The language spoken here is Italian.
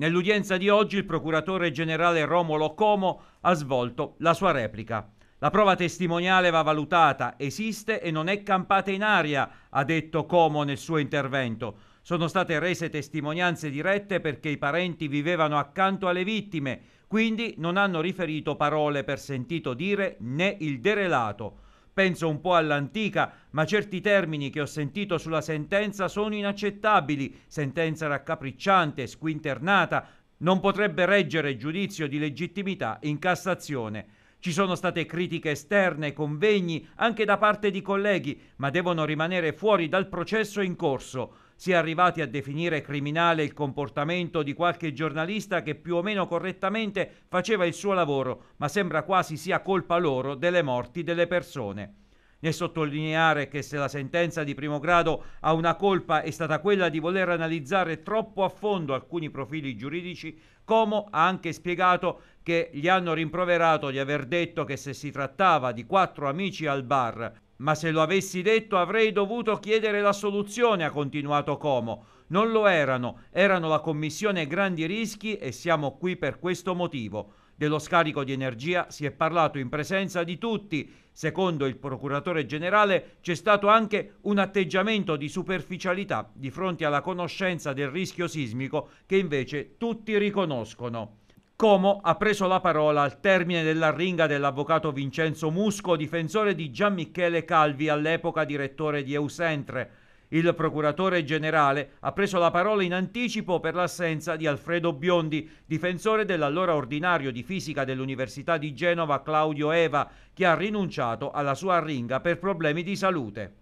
Nell'udienza di oggi il procuratore generale Romolo Como ha svolto la sua replica. La prova testimoniale va valutata, esiste e non è campata in aria, ha detto Como nel suo intervento. Sono state rese testimonianze dirette perché i parenti vivevano accanto alle vittime, quindi non hanno riferito parole per sentito dire né il derelato penso un po' all'antica, ma certi termini che ho sentito sulla sentenza sono inaccettabili, sentenza raccapricciante, squinternata, non potrebbe reggere giudizio di legittimità in Cassazione. Ci sono state critiche esterne, convegni, anche da parte di colleghi, ma devono rimanere fuori dal processo in corso si è arrivati a definire criminale il comportamento di qualche giornalista che più o meno correttamente faceva il suo lavoro, ma sembra quasi sia colpa loro delle morti delle persone. Nel sottolineare che se la sentenza di primo grado ha una colpa è stata quella di voler analizzare troppo a fondo alcuni profili giuridici, Como ha anche spiegato che gli hanno rimproverato di aver detto che se si trattava di quattro amici al bar ma se lo avessi detto avrei dovuto chiedere la soluzione, ha continuato Como. Non lo erano, erano la Commissione Grandi Rischi e siamo qui per questo motivo. Dello scarico di energia si è parlato in presenza di tutti. Secondo il procuratore generale c'è stato anche un atteggiamento di superficialità di fronte alla conoscenza del rischio sismico che invece tutti riconoscono. Como ha preso la parola al termine dell'arringa dell'avvocato Vincenzo Musco, difensore di Gianmichele Calvi, all'epoca direttore di Eusentre. Il procuratore generale ha preso la parola in anticipo per l'assenza di Alfredo Biondi, difensore dell'allora ordinario di fisica dell'Università di Genova Claudio Eva, che ha rinunciato alla sua ringa per problemi di salute.